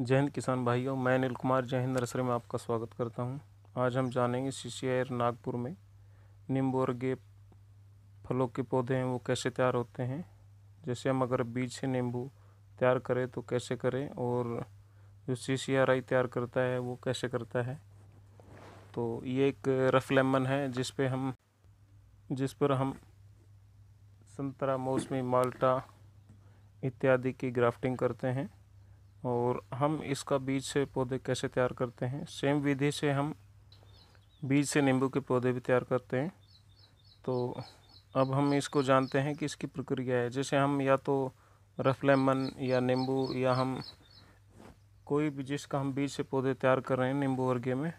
जय हिंद किसान भाइयों मैं अनिल कुमार जय हिंद नर्सरी में आपका स्वागत करता हूं आज हम जानेंगे सी सी नागपुर में नींबू और गेप फलों के पौधे हैं वो कैसे तैयार होते हैं जैसे हम अगर बीज से नींबू तैयार करें तो कैसे करें और जो सी सी आर आई तैयार करता है वो कैसे करता है तो ये एक रफ लेमन है जिस पे हम जिस पर हम संतरा मौसमी माल्टा इत्यादि की ग्राफ्टिंग करते हैं और हम इसका बीज से पौधे कैसे तैयार करते हैं सेम विधि से हम बीज से नींबू के पौधे भी तैयार करते हैं तो अब हम इसको जानते हैं कि इसकी प्रक्रिया है जैसे हम या तो रफ लेमन या नींबू या हम कोई भी जिसका हम बीज से पौधे तैयार कर रहे हैं नींबू वर्गे में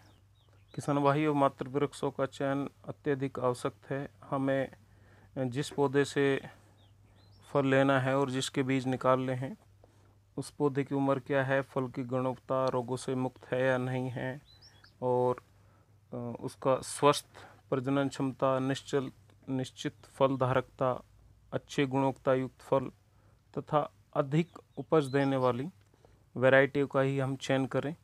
किसान भाई और मातृ वृक्षों का चयन अत्यधिक आवश्यक है हमें जिस पौधे से फल लेना है और जिसके बीज निकालने हैं उस पौधे की उम्र क्या है फल की गुणवत्ता रोगों से मुक्त है या नहीं है और उसका स्वस्थ प्रजनन क्षमता निश्चल निश्चित फल धारकता अच्छे गुणवत्ता युक्त फल तथा अधिक उपज देने वाली वैरायटी का ही हम चयन करें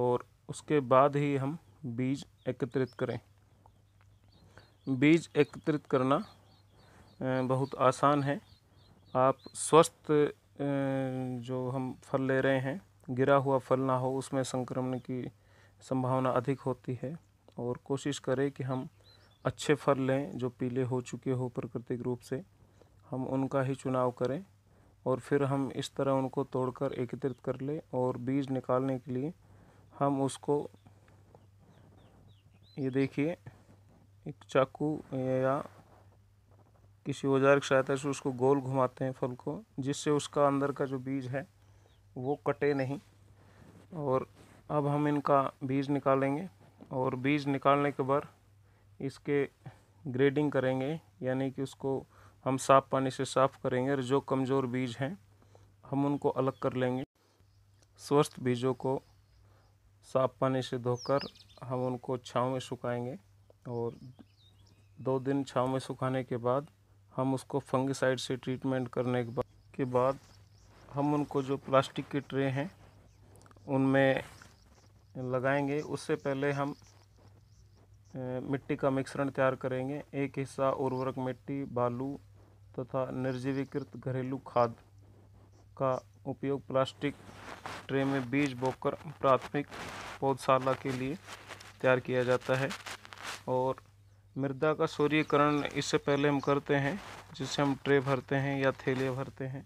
और उसके बाद ही हम बीज एकत्रित करें बीज एकत्रित करना बहुत आसान है आप स्वस्थ जो हम फल ले रहे हैं गिरा हुआ फल ना हो उसमें संक्रमण की संभावना अधिक होती है और कोशिश करें कि हम अच्छे फल लें जो पीले हो चुके हो प्राकृतिक रूप से हम उनका ही चुनाव करें और फिर हम इस तरह उनको तोड़कर एकत्रित कर लें और बीज निकालने के लिए हम उसको ये देखिए एक चाकू या किसी औजार की सहायता से उसको गोल घुमाते हैं फल को जिससे उसका अंदर का जो बीज है वो कटे नहीं और अब हम इनका बीज निकालेंगे और बीज निकालने के बाद इसके ग्रेडिंग करेंगे यानी कि उसको हम साफ़ पानी से साफ़ करेंगे और जो कमज़ोर बीज हैं हम उनको अलग कर लेंगे स्वस्थ बीजों को साफ पानी से धोकर हम उनको छाँव में सुखाएंगे और दो दिन छाँव में सुखाने के बाद हम उसको फंगिसाइड से ट्रीटमेंट करने के बाद के बाद हम उनको जो प्लास्टिक के ट्रे हैं उनमें लगाएंगे उससे पहले हम मिट्टी का मिश्रण तैयार करेंगे एक हिस्सा उर्वरक मिट्टी बालू तथा निर्जीवीकृत घरेलू खाद का उपयोग प्लास्टिक ट्रे में बीज बोकर प्राथमिक पौधशाला के लिए तैयार किया जाता है और मृदा का सूर्यकरण इससे पहले हम करते हैं जिससे हम ट्रे भरते हैं या थैले भरते हैं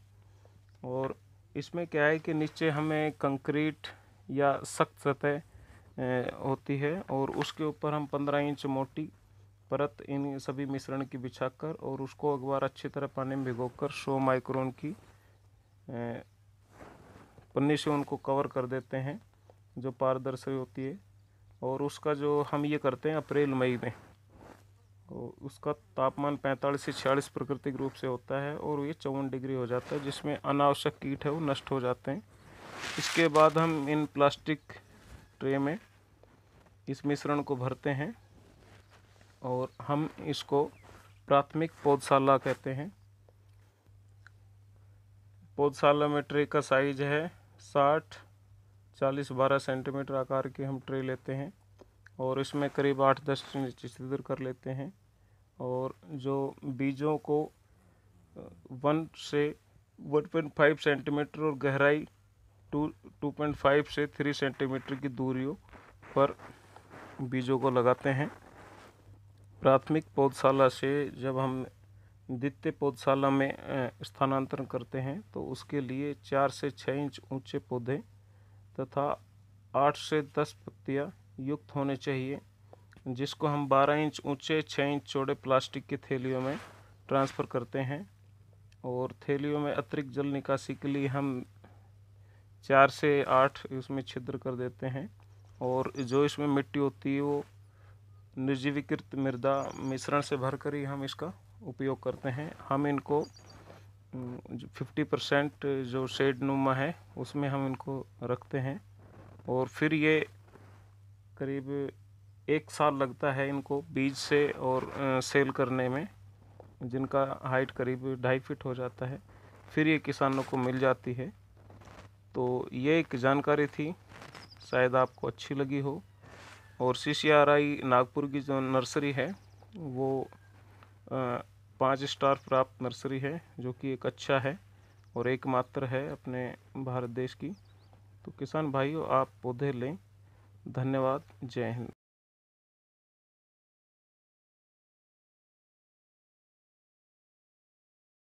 और इसमें क्या है कि नीचे हमें कंक्रीट या सख्त सतह होती है और उसके ऊपर हम पंद्रह इंच मोटी परत इन सभी मिश्रण की बिछाकर और उसको अखबार अच्छी तरह पानी में भिगोकर सौ माइक्रोन की पन्नी से उनको कवर कर देते हैं जो पारदर्शी होती है और उसका जो हम ये करते हैं अप्रैल मई में और उसका तापमान 45 से 46 प्राकृतिक रूप से होता है और ये चौवन डिग्री हो जाता है जिसमें अनावश्यक कीट है वो नष्ट हो जाते हैं इसके बाद हम इन प्लास्टिक ट्रे में इस मिश्रण को भरते हैं और हम इसको प्राथमिक पौधशाला कहते हैं पौधशाला में ट्रे का साइज है साठ चालीस बारह सेंटीमीटर आकार के हम ट्रे लेते हैं और इसमें करीब आठ दस छिद्र कर लेते हैं और जो बीजों को वन से वन पॉइंट फाइव सेंटीमीटर और गहराई टू टू पॉइंट फाइव से थ्री सेंटीमीटर की दूरियों पर बीजों को लगाते हैं प्राथमिक पौधशाला से जब हम द्वितीय पौधशाला में स्थानांतरण करते हैं तो उसके लिए चार से छः इंच ऊंचे पौधे तथा आठ से दस पत्तियां युक्त होने चाहिए जिसको हम 12 इंच ऊंचे 6 इंच चौड़े प्लास्टिक के थैलियों में ट्रांसफ़र करते हैं और थैलियों में अतिरिक्त जल निकासी के लिए हम चार से आठ इसमें छिद्र कर देते हैं और जो इसमें मिट्टी होती है वो निर्जीवीकृत मृदा मिश्रण से भर कर ही हम इसका उपयोग करते हैं हम इनको फिफ्टी परसेंट जो शेड नुमा है उसमें हम इनको रखते हैं और फिर ये करीब एक साल लगता है इनको बीज से और सेल करने में जिनका हाइट करीब ढाई फिट हो जाता है फिर ये किसानों को मिल जाती है तो ये एक जानकारी थी शायद आपको अच्छी लगी हो और सी सी आर आई नागपुर की जो नर्सरी है वो पाँच स्टार प्राप्त नर्सरी है जो कि एक अच्छा है और एकमात्र है अपने भारत देश की तो किसान भाइयों आप पौधे लें धन्यवाद जय हिंद